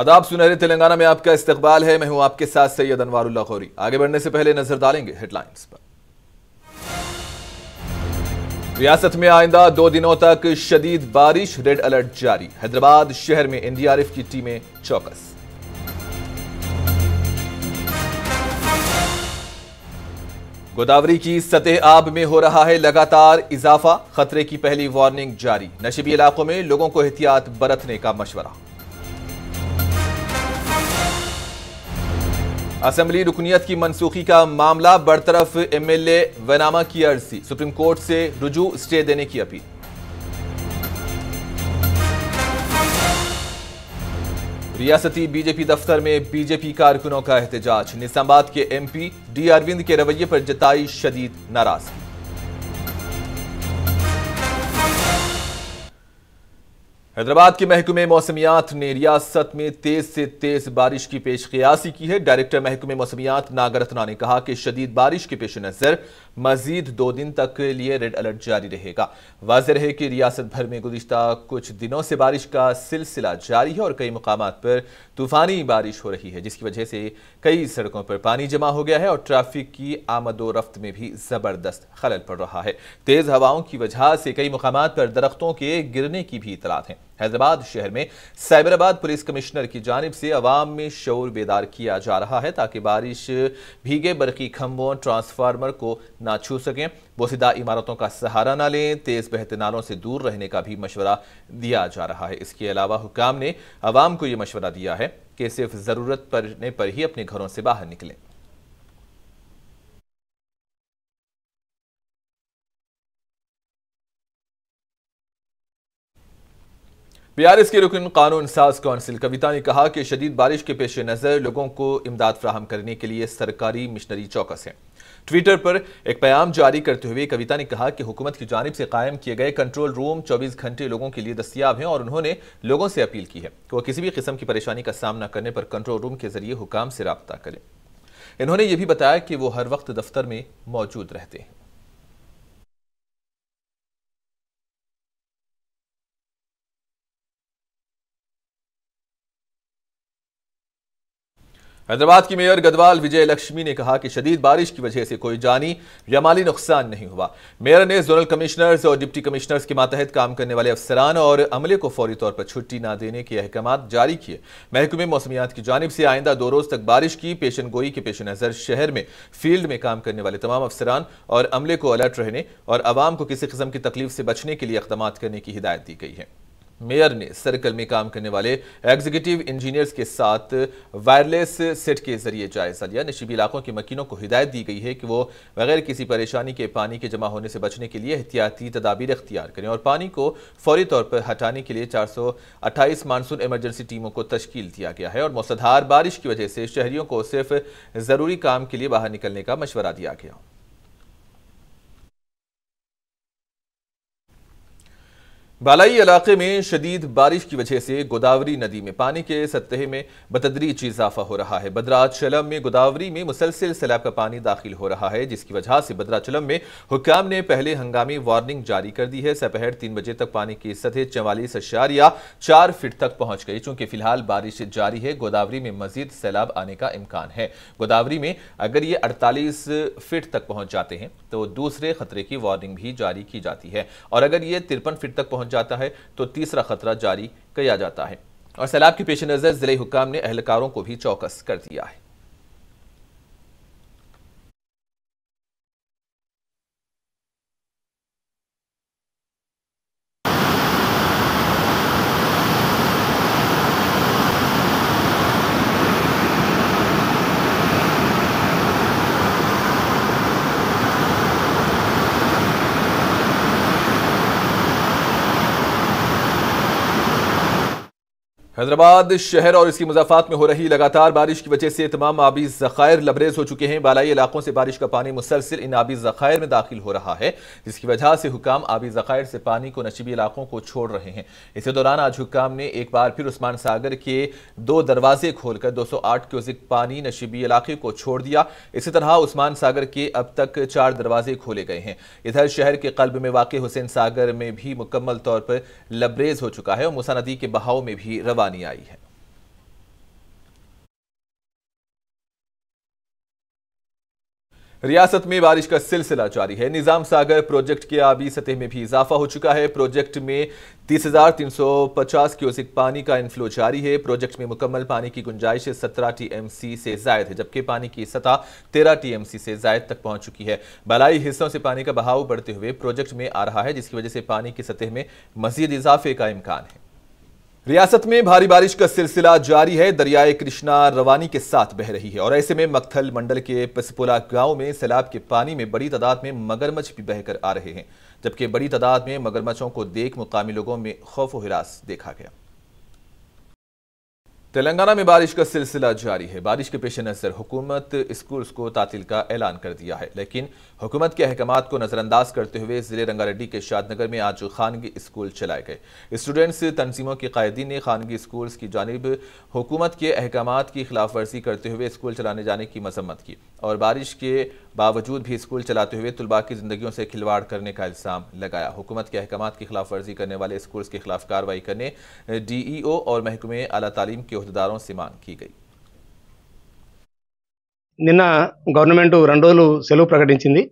आदाब सुनहरे तेलंगाना में आपका इस्तकबाल है मैं हूं आपके साथ सैयद अनवारुल्ला खौरी आगे बढ़ने से पहले नजर डालेंगे हेडलाइंस पर रियासत में आइंदा दो दिनों तक शदीद बारिश रेड अलर्ट जारी हैदराबाद शहर में एनडीआरएफ की टीमें चौकस गोदावरी की सतह आब में हो रहा है लगातार इजाफा खतरे की पहली वार्निंग जारी नशीबी इलाकों में लोगों को एहतियात बरतने का मशवरा असेंबली रुकनीत की मनसूखी का मामला बरतरफ एमएलए वनामा की अर्जी सुप्रीम कोर्ट से रुजू स्टे देने की अपील रियासती बीजेपी दफ्तर में बीजेपी कारकुनों का एहतजाज निजामबाद के एमपी डी अरविंद के रवैये पर जताई शदीद नाराजगी हैदराबाद के महकमे मौसमियात ने रियासत में तेज से तेज बारिश की पेश कयासी की है डायरेक्टर महकमे मौसमियात नागरत्ना ने कहा कि शदीद बारिश के पेश नज़र मजीद दो दिन तक के लिए रेड अलर्ट जारी रहेगा वाज रहे कि रियासत भर में गुजशत कुछ दिनों से बारिश का सिलसिला जारी है और कई मकाम पर तूफानी बारिश हो रही है जिसकी वजह से कई सड़कों पर पानी जमा हो गया है और ट्रैफिक की आमदो रफ्त में भी ज़बरदस्त खलल पड़ रहा है तेज़ हवाओं की वजह से कई मकाम पर दरख्तों के गिरने की भी इतलात हैं हैदराबाद शहर में साइबराबाद पुलिस कमिश्नर की जानब से अवाम में शोर बेदार किया जा रहा है ताकि बारिश भीगे बरकी खम्भों ट्रांसफार्मर को ना छू सकें बोसीदा इमारतों का सहारा ना लें तेज़ बहते नालों से दूर रहने का भी मशवरा दिया जा रहा है इसके अलावा हुकाम ने अवाम को ये मशवरा दिया है कि सिर्फ ज़रूरत पड़ने पर ही अपने घरों से बाहर निकलें बीआरएस के रुकन कानून साज कौंसिल कविता ने कहा कि शदीद बारिश के पेश नज़र लोगों को इमदाद फ्राहम करने के लिए सरकारी मिशनरी चौकस है ट्विटर पर एक पयाम जारी करते हुए कविता ने कहा कि हुकूमत की जानब से कायम किए गए कंट्रोल रूम 24 घंटे लोगों के लिए दस्तियाब हैं और उन्होंने लोगों से अपील की है कि वह किसी भी किस्म की परेशानी का सामना करने पर कंट्रोल रूम के जरिए हुकाम से रबता करें इन्होंने ये भी बताया कि वो हर वक्त दफ्तर में मौजूद रहते हैं हैदराबाद की मेयर गदवाल विजय लक्ष्मी ने कहा कि शदीद बारिश की वजह से कोई जानी या माली नुकसान नहीं हुआ मेयर ने जोनल कमिश्नर्स और डिप्टी कमिश्नर्स के मातहत काम करने वाले अफसरान और अमले को फौरी तौर पर छुट्टी न देने के अहकाम जारी किए महकमे मौसमियात की जानब से आइंदा दो रोज तक बारिश की पेशन गोई के पेश नज़र शहर में फील्ड में काम करने वाले तमाम अफसरान और अमले को अलर्ट रहने और आवाम को किसी किस्म की तकलीफ से बचने के लिए इकदाम करने की हिदायत दी गई है मेयर ने सर्कल में काम करने वाले एग्जीक्यूटिव इंजीनियर्स के साथ वायरलेस सेट के जरिए जायजा लिया नशीबी इलाकों के मकीनों को हिदायत दी गई है कि वो बगैर किसी परेशानी के पानी के जमा होने से बचने के लिए एहतियाती तदाबीर अख्तियार करें और पानी को फौरी तौर पर हटाने के लिए चार सौ अट्ठाईस मानसून एमरजेंसी टीमों को तश्कील दिया गया है और मौसधार बारिश की वजह से शहरियों को सिर्फ ज़रूरी काम के लिए बाहर निकलने का मशवरा दिया गया बालाई इलाके में शदीद बारिश की वजह से गोदावरी नदी में पानी के सतह में बतदरीज इजाफा हो रहा है बदराचलम में गोदावरी में मुसलसिल सैलाब का पानी दाखिल हो रहा है जिसकी वजह से बदराचलम में हुक्म ने पहले हंगामी वार्निंग जारी कर दी है सपहर तीन बजे तक पानी की सतह चवालीस या चार फिट तक पहुंच गई चूंकि फिलहाल बारिश जारी है गोदावरी में मजीद सैलाब आने का इम्कान है गोदावरी में अगर ये अड़तालीस फिट तक पहुंच जाते हैं तो दूसरे खतरे की वार्निंग भी जारी की जाती है और अगर ये तिरपन फिट तक पहुंच पहुंच जाता है तो तीसरा खतरा जारी किया जाता है और सैलाब के पेश नज़र जिले हुकाम ने अहलकारों को भी चौकस कर दिया है हैदराबाद शहर और इसकी मुजाफात में हो रही लगातार बारिश की वजह से तमाम आबी जखायर लबरेज हो चुके हैं बालाई इलाकों से बारिश का पानी मुसलसिल इन आबी जखायर में दाखिल हो रहा है जिसकी वजह से हुकाम आबी जखायर से पानी को नशीबी इलाकों को छोड़ रहे हैं इसी दौरान आज हुकाम ने एक बार फिर उस्मान सागर के दो दरवाजे खोलकर दो सौ आठ क्यूजिक पानी नशीबी इलाके को छोड़ दिया इसी तरह उस्मान सागर के अब तक चार दरवाजे खोले गए हैं इधर शहर के कल्ब में वाक़ हुसैन सागर में भी मुकम्मल तौर पर लबरेज हो चुका है और मूसा नदी के बहाव में भी रवा कुर्बानी आई है रियासत में बारिश का सिलसिला जारी है निजाम सागर प्रोजेक्ट के आबी सतह में भी इजाफा हो चुका है प्रोजेक्ट में 30,350 क्यूसिक पानी का इनफ्लो जारी है प्रोजेक्ट में मुकम्मल पानी की गुंजाइश 17 टीएमसी से जायद है जबकि पानी की सतह 13 टीएमसी से जायद तक पहुंच चुकी है बलाई हिस्सों से पानी का बहाव बढ़ते हुए प्रोजेक्ट में आ रहा है जिसकी वजह से पानी की सतह में मजीद इजाफे का इम्कान है रियासत में भारी बारिश का सिलसिला जारी है दरियाए कृष्णा रवानी के साथ बह रही है और ऐसे में मक्थल मंडल के पसपोला गांव में सैलाब के पानी में बड़ी तादाद में मगरमच्छ भी बहकर आ रहे हैं जबकि बड़ी तादाद में मगरमच्छों को देख मुकामी लोगों में खौफ हिरास देखा गया तेलंगाना में बारिश का सिलसिला जारी है बारिश के पेश नज़र हुकूमत स्कूल्स को तातील का ऐलान कर दिया है लेकिन हुकूमत के अहकाम को नज़रअंदाज करते हुए ज़िले रंगारेड्डी के शादनगर में आज खानगी स्कूल चलाए गए स्टूडेंट्स तनजीमों के कायदी ने खानगी स्कूल्स की जानब हुकूमत के अहकाम की खिलाफ वर्जी करते हुए स्कूल चलाने जाने की मजम्मत की और बारिश के बावजूद भी स्कूल चलाते हुए तलबा की जिंदगी से खिलवाड़ करने का इल्ज़ाम लगाया हुकूमत के अहकाम की खिलाफ वर्जी करने वाले स्कूल्स के खिलाफ कार्रवाई करने डी ई ओ और महकमे अला तालीम के వృత్తిదారం సిమాన్ की నిన్న గవర్నమెంట్ రెండు రోజులు సెలవు ప్రకటించింది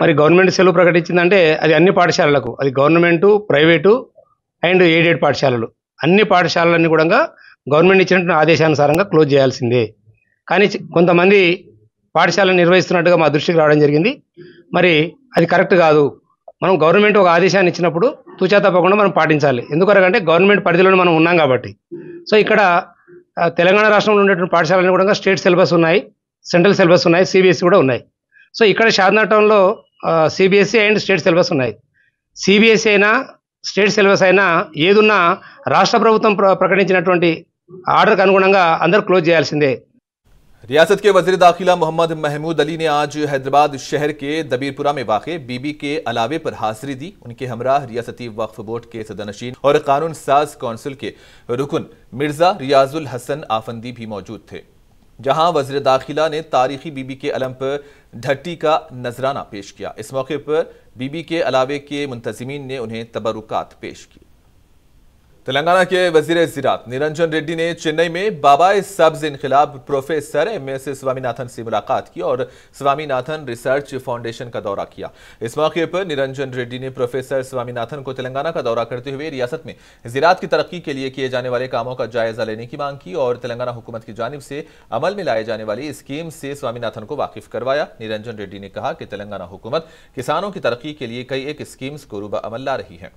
మరి గవర్నమెంట్ సెలవు ప్రకటించిందంటే అది అన్ని పాఠశాలలకు అది గవర్నమెంటు ప్రైవేటు అండ్ ఎయిడెడ్ పాఠశాలలు అన్ని పాఠశాలలన్నీ కూడా గవర్నమెంట్ ఇచ్చినటువంటి ఆదేశానుసారంగా క్లోజ్ చేయాల్సిందే కానీ కొంతమంది పాఠశాలను నిర్వహిస్తున్నట్టుగా మా దృష్టికి రావడం జరిగింది మరి అది కరెక్ట్ కాదు మనం గవర్నమెంట్ ఒక ఆదేశాన్ని ఇచ్చినప్పుడు తూచా తప్పకుండా మనం పాటించాలి ఎందుకంటే గవర్నమెంట్ పరిధిలోనే మనం ఉన్నాం కాబట్టి సో ఇక్కడ తెలంగాణ రాష్ట్రంలో ఉండేటువంటి పాఠశాలలు కూడా స్టేట్ సిలబస్ ఉన్నాయి సెంట్రల్ సిలబస్ ఉన్నాయి సిబిఎస్ఈ కూడా ఉన్నాయి సో ఇక్కడ షాద్నా టౌన్లో సిబిఎస్ఈ అండ్ స్టేట్ సిలబస్ ఉన్నాయి సిబిఎస్ఈ అయినా స్టేట్ సిలబస్ అయినా ఏదున్నా రాష్ట్ర ప్రభుత్వం ప్రకటించినటువంటి ఆర్డర్కి అనుగుణంగా అందరూ క్లోజ్ చేయాల్సిందే रियासत के वजीर दाखिला मोहम्मद महमूद अली ने आज हैदराबाद शहर के दबीरपुरा में वाक़ बीबी के अलावे पर हाजिरी दी उनके हमरा रियासती वक्फ बोर्ड के सदनशीन और कानून साज कौंसिल के रुकन मिर्जा रियाजुल हसन आफंदी भी मौजूद थे जहां वजीर दाखिला ने तारीखी बीबी के अलम पर ढट्टी का नजराना पेश किया इस मौके पर बीबी के अलावे के मुंतजमीन ने उन्हें तबरुकत पेश किए तेलंगाना के वजीर ज़िरात निरंजन रेड्डी ने चेन्नई में बाबा सब्ज खिलाफ प्रोफेसर एम एस स्वामीनाथन से मुलाकात की और स्वामीनाथन रिसर्च फाउंडेशन का दौरा किया इस मौके पर निरंजन रेड्डी ने प्रोफेसर स्वामीनाथन को तेलंगाना का दौरा करते हुए रियासत में ज़िरात की तरक्की के लिए किए जाने वाले कामों का जायजा लेने की मांग की और तेलंगाना हुकूमत की जानब से अमल में लाए जाने वाली स्कीम से स्वामीनाथन को वाकिफ करवाया निरंजन रेड्डी ने कहा कि तेलंगाना हुकूमत किसानों की तरक्की के लिए कई एक स्कीम्स को रूबा अमल ला रही है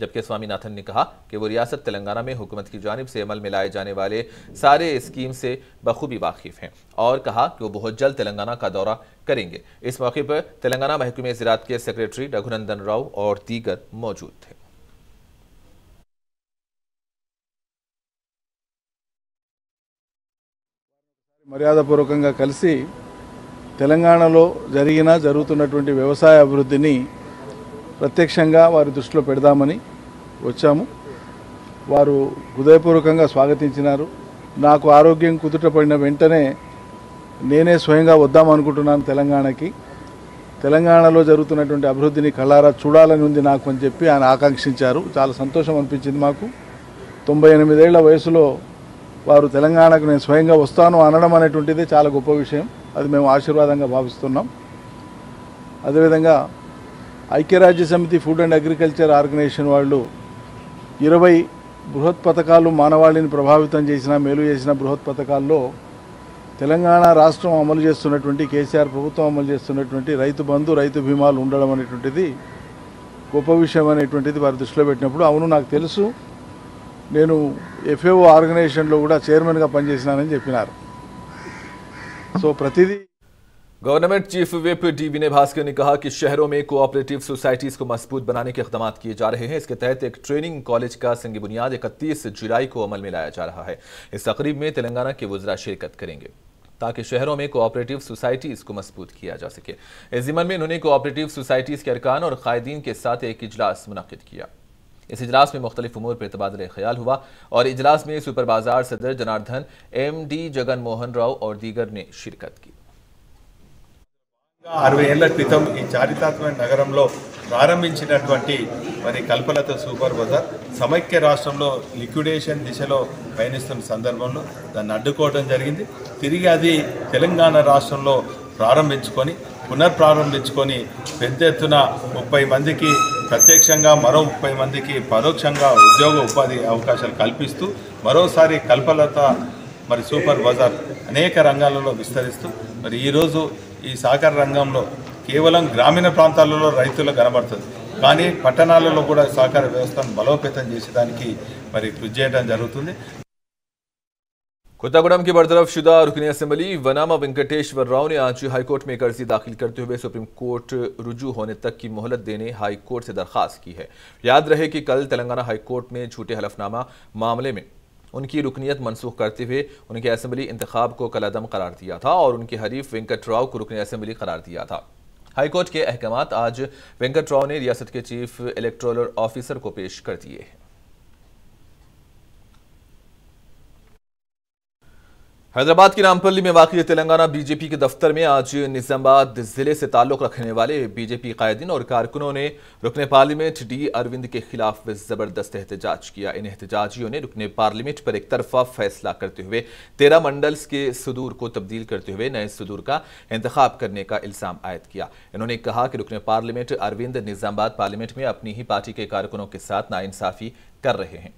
जबकि स्वामीनाथन ने कहा कि वो रियासत तेलंगाना में हुकूमत की जानब से अमल में लाए जाने वाले सारे स्कीम से बखूबी वाकिफ़ हैं और कहा कि वो बहुत जल्द तेलंगाना का दौरा करेंगे इस मौके पर तेलंगाना महकमे ज़रात के सेक्रेटरी रघुनंदन राव और दीगर मौजूद थे मर्यादापूर्वक कल तेलंगा జరిగిన जो व्यवसाय अभिवृद्धि प्रत्यक्ष వారి దృష్టిలో వచ్చాము వారు హృదయపూర్వకంగా స్వాగతించినారు నాకు ఆరోగ్యం కుదుటపడిన వెంటనే నేనే స్వయంగా వద్దామనుకుంటున్నాను తెలంగాణకి తెలంగాణలో జరుగుతున్నటువంటి అభివృద్ధిని కళ్ళారా చూడాలని ఉంది నాకు అని చెప్పి ఆయన ఆకాంక్షించారు చాలా సంతోషం అనిపించింది మాకు తొంభై ఎనిమిదేళ్ల వయసులో వారు తెలంగాణకు నేను స్వయంగా వస్తాను అనడం అనేటువంటిది చాలా గొప్ప విషయం అది మేము ఆశీర్వాదంగా భావిస్తున్నాం అదేవిధంగా ఐక్యరాజ్య సమితి ఫుడ్ అండ్ అగ్రికల్చర్ ఆర్గనైజేషన్ వాళ్ళు ఇరవై బృహత్ పథకాలు మానవాళిని ప్రభావితం చేసిన మేలు చేసిన బృహత్ పథకాల్లో తెలంగాణ రాష్ట్రం అమలు చేస్తున్నటువంటి కేసీఆర్ ప్రభుత్వం అమలు చేస్తున్నటువంటి రైతు బంధు రైతు బీమాలు ఉండడం అనేటువంటిది గొప్ప విషయం అనేటువంటిది వారి దృష్టిలో పెట్టినప్పుడు అవును నాకు తెలుసు నేను ఎఫ్ఏఓ ఆర్గనైజేషన్లో కూడా చైర్మన్గా పనిచేసినానని చెప్పినారు సో ప్రతిదీ government chief whip D Vinay Bhaskar ने कहा कि शहरों में कोऑपरेटिव सोसाइटीज को मजबूत बनाने के इकदाम किए जा रहे हैं इसके तहत एक ट्रेनिंग कॉलेज का संग बुनियाद इकतीस जुलाई को अमल में लाया जा रहा है इस तकरीब में तेलंगाना के वजरा शिरकत करेंगे ताकि शहरों में कोऑपरेटिव सोसाइटीज़ को मजबूत किया जा सके इस जिमन में उन्होंने कोऑपरेटिव सोसाइटीज़ के अरकान और कायदीन के साथ एक इजलास मुनद किया इस इजलास में मुख्तलिफ उमूर पर तबादला ख्याल हुआ और इजलास में सुपर बाजार सदर जनार्दन एम डी जगन मोहन राव और दीगर ने शिरकत की అరవై ఏళ్ల క్రితం ఈ చారిత్రాత్మక నగరంలో ప్రారంభించినటువంటి మరి కల్పలత సూపర్ బజార్ సమైక్య రాష్ట్రంలో లిక్విడేషన్ దిశలో పయనిస్తున్న సందర్భంలో దాన్ని అడ్డుకోవడం జరిగింది తిరిగి అది తెలంగాణ రాష్ట్రంలో ప్రారంభించుకొని పునర్ప్రారంభించుకొని పెద్ద ఎత్తున ముప్పై మందికి ప్రత్యక్షంగా మరో ముప్పై మందికి పరోక్షంగా ఉద్యోగ ఉపాధి అవకాశాలు కల్పిస్తూ మరోసారి కల్పలత మరి సూపర్ బజార్ అనేక రంగాలలో విస్తరిస్తూ మరి ఈరోజు ఈ సాహక రంగాంలో కేవలం గ్రామీణ ప్రాంతాలలో రైతులే గణబడతది కానీ పట్టణాలలో కూడా సాహక వ్యవస్థను బలోపేతం చేయడానికి మరి కృషి చేయటం జరుగుతుంది కొత్తగడెంకి బర్ తరఫ్ శుదా రక్ని అసెంబ్లీ వనమ వెంకటేష్వర్ రావుని ఆచి హైకోర్టు మేకర్జీ దాఖలు karte hue సుప్రీం కోర్ట్ రుజువు hone tak ki muhlat dene high court se darkhas ki hai yaad rahe ki kal telangana high court me jhoote halafnama mamle me उनकी रुकनीत मनसूख करते हुए उनके असम्बली इंतब को कलदम करार दिया था और उनके हरीफ वेंकट राव को रुकन असम्बली करार दिया था हाईकोर्ट के अहकाम आज वेंकट राव ने रियासत के चीफ इलेक्ट्रोल ऑफिसर को पेश कर दिए हैं हैदराबाद की रामपल्ली में वाकई तेलंगाना बीजेपी के दफ्तर में आज निजामबाद जिले से ताल्लुक रखने वाले बीजेपी कायदीन और कारकुनों ने रुकने पार्लियामेंट डी अरविंद के खिलाफ जबरदस्त एहतजाज किया इन एहतजाजियों ने रुकने पार्लियामेंट पर एक तरफा फैसला करते हुए तेरह मंडल्स के सुदूर को तब्दील करते हुए नए सुदूर का इंतखब करने का इल्जाम आयद किया इन्होंने कहा कि रुकने पार्लियामेंट अरविंद निजामबाद पार्लियामेंट में अपनी ही पार्टी के कारकुनों के साथ नाइंसाफी कर रहे हैं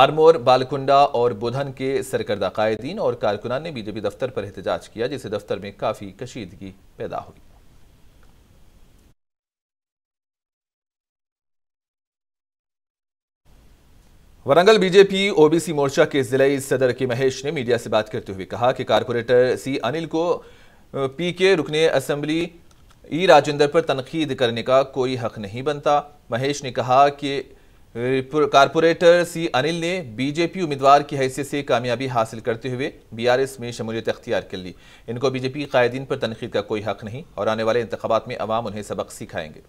आरमोर बालकुंडा और बुधन के सरकर्दा कायदीन और कारकुनान ने बीजेपी दफ्तर पर एहतजाज किया जिससे दफ्तर में काफ़ी कशीदगी पैदा हुई वरंगल बीजेपी ओबीसी मोर्चा के जिले सदर के महेश ने मीडिया से बात करते हुए कहा कि कारपोरेटर सी अनिल को पी के रुकने असेंबली ई राजेंद्र पर तनकीद करने का कोई हक नहीं बनता महेश ने कहा कि कारपोरेटर सी अनिल ने बीजेपी उम्मीदवार की हैसियत से कामयाबी हासिल करते हुए बीआरएस में शमूलियत अख्तियार कर ली इनको बीजेपी कायदीन पर तनखीद का कोई हक नहीं और आने वाले इंतबात में अवाम उन्हें सबक सिखाएंगे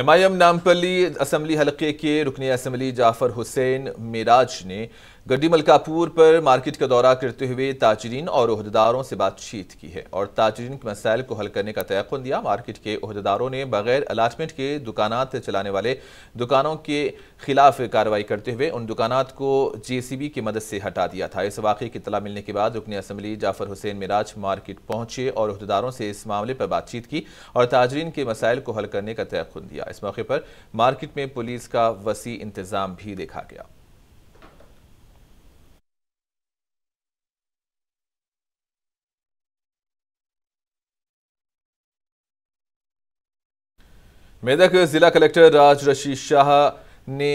M I M Nampally assembly हलके के रुकने असम्बली जाफर हुसैन मिराज ने गड्डी मलकापुर पर मार्केट का दौरा करते हुए ताजरीन और अहदेदारों से बातचीत की है और ताजरीन के मसाइल को हल करने का तयन दिया मार्केट के अहदेदारों ने बगैर अलाटमेंट के दुकानात चलाने वाले दुकानों के खिलाफ कार्रवाई करते हुए उन दुकानात को जे सी बी की मदद से हटा दिया था इस वाक़े की इतला मिलने के बाद रुकन असम्बली जाफर हुसैन मिराज मार्केट पहुंचे और अहदेदारों से इस मामले पर बातचीत की और ताजरीन के मसाइल को हल करने का तयन दिया इस मौके पर मार्केट में पुलिस का वसी इंतज़ाम भी देखा गया मेदक जिला कलेक्टर राज रशी शाह ने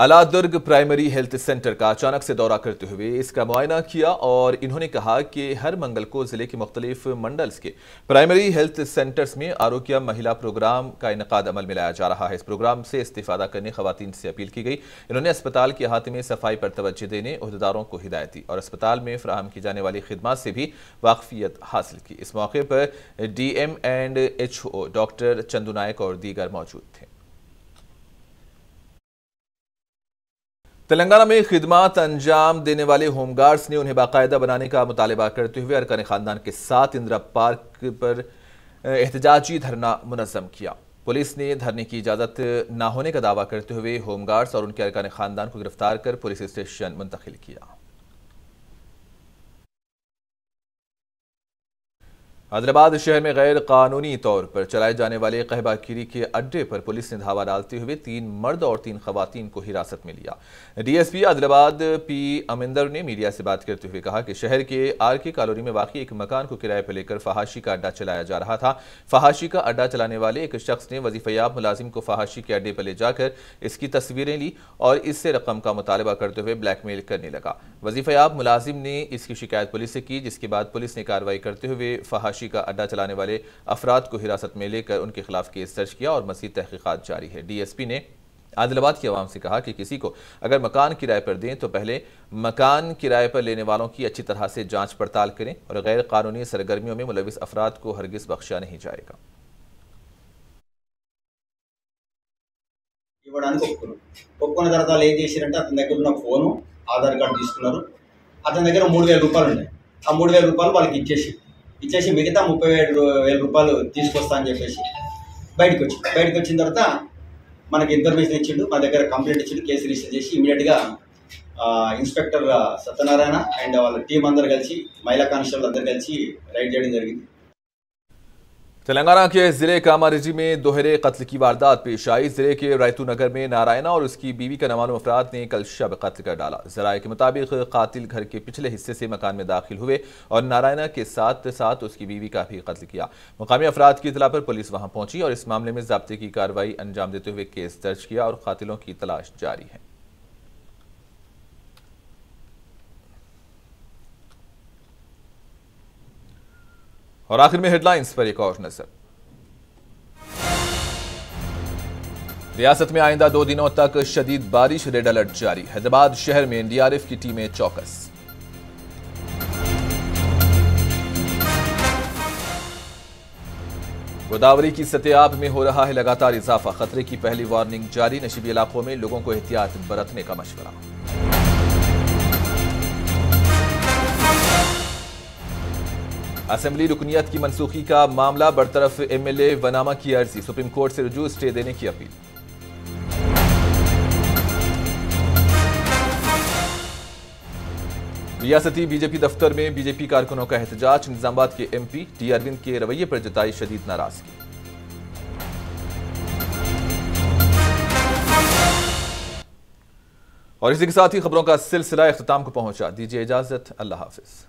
अलादुर्ग प्राइमरी हेल्थ सेंटर का अचानक से दौरा करते हुए इसका मुआयना किया और इन्होंने कहा कि हर मंगल को जिले के मुख्तलिफ मंडल्स के प्राइमरी हेल्थ सेंटर्स में आरोग्य महिला प्रोग्राम का इनका अमल में लाया जा रहा है इस प्रोग्राम से इस्तीफादा करने खातन से अपील की गई इन्होंने अस्पताल के अहाते में सफाई पर तोज्जह देने अहदेदारों को हिदायत दी और अस्पताल में फ्राहम की जाने वाली खदमात से भी वाकफियत हासिल की इस मौके पर D M and H O doctor Chandu Naik और दीगर मौजूद थे तेलंगाना में खिदमत अंजाम देने वाले होमगार्ड्स ने उन्हें बाकायदा बनाने का मुतालबा करते हुए अरकान खानदान के साथ इंदिरा पार्क पर एहतजाजी धरना मुनजम किया पुलिस ने धरने की इजाज़त ना होने का दावा करते हुए होमगार्ड्स और उनके अरकान खानदान को गिरफ्तार कर पुलिस स्टेशन मुंतकिल किया आदिलाबाद शहर में गैर कानूनी तौर पर चलाए जाने वाले कहबागिरी के अड्डे पर पुलिस ने धावा डालते हुए तीन मर्द और तीन खवतिन को हिरासत में लिया डीएसपी हैदराबाद पी अमिंदर ने मीडिया से बात करते हुए कहा कि शहर के आर के कॉलोनी में वाकई एक मकान को किराए पर लेकर फहाशी का अड्डा चलाया जा रहा था फहाशी का अड्डा चलाने वाले एक शख्स ने वजीफयाब मुलाजिम को फहाशी के अड्डे पर ले जाकर इसकी तस्वीरें ली और इससे रकम का मुतालबा करते हुए ब्लैकमेल करने लगा वजीफयाब मुलाजिम ने इसकी शिकायत पुलिस से की जिसके बाद पुलिस ने कार्रवाई करते हुए फहाशी तलाशी का अड्डा चलाने वाले अफराद को हिरासत में लेकर उनके खिलाफ केस दर्ज किया और मजीद तहकीकत जारी है डीएसपी ने आदिलाबाद की आवाम से कहा कि किसी को अगर मकान किराए पर दें तो पहले मकान किराए पर लेने वालों की अच्छी तरह से जांच पड़ताल करें और गैर कानूनी सरगर्मियों में मुलविस अफराद को हरगिज बख्शा नहीं जाएगा ఇవ్వడానికి ఒప్పుకున్నాం ఒప్పుకున్న తర్వాత వాళ్ళు అతని దగ్గర మూడు వేల రూపాయలు ఉన్నాయి ఆ మూడు వేల రూపాయలు వాళ్ళకి ఇచ్చేసి ఇచ్చేసి మిగతా ముప్పై ఏడు వేల రూపాయలు తీసుకొస్తా అని చెప్పేసి బయటకు వచ్చి బయటకు వచ్చిన తర్వాత మనకి ఇన్ఫర్మేషన్ ఇచ్చిండు మా దగ్గర కంప్లైంట్ ఇచ్చిండు కేసు రిజిస్టర్ చేసి ఇమీడియట్గా ఇన్స్పెక్టర్ సత్యనారాయణ అండ్ వాళ్ళ టీం అందరు కలిసి మహిళా కానిస్టేబుల్ అందరు కలిసి రైడ్ చేయడం జరిగింది तेलंगाना के जिले कामारेजी में दोहरे कत्ल की वारदात पेश आई जिले के रायतू नगर में नारायणा और उसकी बीवी का नवानू अफराद ने कल शब कत्ल कर डाला जराये के मुताबिक कतिल घर के पिछले हिस्से से मकान में दाखिल हुए और नारायणा के साथ साथ उसकी बीवी का भी कत्ल किया मुकामी अफराद की इतला पर पुलिस वहां पहुंची और इस मामले में जब्ते की कार्रवाई अंजाम देते हुए केस दर्ज किया और कातिलों की तलाश जारी है और आखिर में हेडलाइंस पर एक और नजर रियासत में आइंदा दो दिनों तक शदीद बारिश रेड अलर्ट जारी हैदराबाद शहर में एनडीआरएफ की टीमें चौकस गोदावरी की सतयाब में हो रहा है लगातार इजाफा खतरे की पहली वार्निंग जारी नशीबी इलाकों में लोगों को एहतियात बरतने का मशवरा असेंबली रुकनीत की मनसूखी का मामला बरतरफ एम एल ए वनामा की अर्जी सुप्रीम कोर्ट से रजू स्टे देने की अपील रियासती बीजेपी दफ्तर में बीजेपी कारकुनों का एहतजाज निजामबाद के एमपी टी अरविंद के रवैये पर जताई शदीद नाराजगी और इसी के साथ ही खबरों का सिलसिला अख्ताम को पहुंचा दीजिए इजाजत अल्लाह हाफिज़